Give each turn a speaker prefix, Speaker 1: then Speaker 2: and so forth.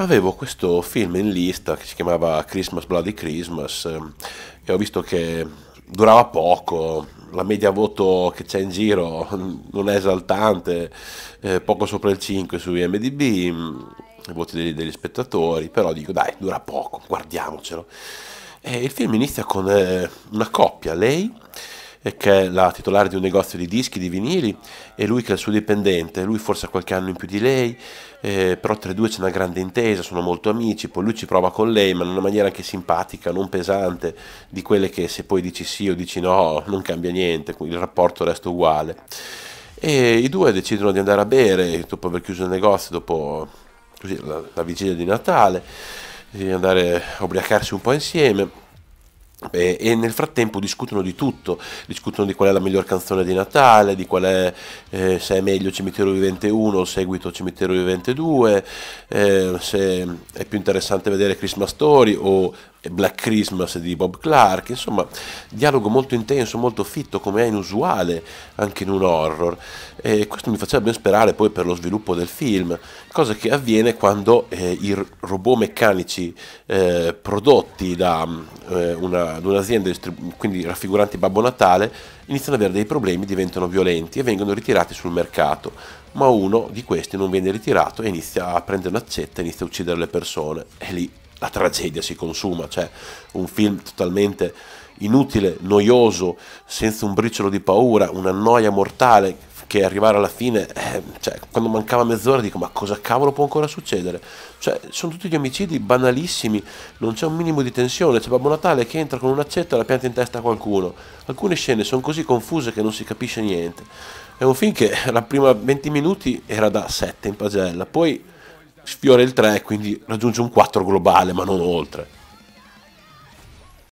Speaker 1: avevo questo film in lista che si chiamava Christmas Bloody Christmas ehm, e ho visto che durava poco, la media voto che c'è in giro non è esaltante, eh, poco sopra il 5 su IMDB, mm, i voti degli, degli, spettatori, però dico dai, dura poco, guardiamocelo. E il film inizia con eh, una coppia, lei che è la titolare di un negozio di dischi, di vinili, e lui che è il suo dipendente, lui forse ha qualche anno in più di lei, eh, però tra i due c'è una grande intesa, sono molto amici, poi lui ci prova con lei, ma in una maniera anche simpatica, non pesante, di quelle che se poi dici sì o dici no, non cambia niente, il rapporto resta uguale. E i due decidono di andare a bere dopo aver chiuso il negozio, dopo così, la, la vigilia di Natale, di andare a ubriacarsi un po' insieme e, e, nel frattempo discutono di tutto, discutono di qual è la miglior canzone di Natale, di qual è eh, se è meglio Cimitero Vivente 1 o seguito Cimitero Vivente 2, eh, se è più interessante vedere Christmas Story o Black Christmas di Bob Clark, insomma, dialogo molto intenso, molto fitto come è inusuale anche in un horror e questo mi faceva ben sperare poi per lo sviluppo del film, cosa che avviene quando eh, i robot meccanici eh, prodotti da eh, una ad un'azienda, quindi raffiguranti Babbo Natale, iniziano ad avere dei problemi, diventano violenti e vengono ritirati sul mercato, ma uno di questi non viene ritirato e inizia a prendere un'accetta e inizia a uccidere le persone e lì la tragedia si consuma, cioè un film totalmente inutile, noioso, senza un briciolo di paura, una noia mortale che arrivare alla fine, eh, cioè, quando mancava mezz'ora dico ma cosa cavolo può ancora succedere? Cioè, sono tutti gli omicidi banalissimi, non c'è un minimo di tensione, c'è Babbo Natale che entra con un'accetta e la pianta in testa a qualcuno. Alcune scene sono così confuse che non si capisce niente. È un film che la prima 20 minuti era da 7 in pagella, poi sfiora il 3, quindi raggiunge un 4 globale, ma non oltre.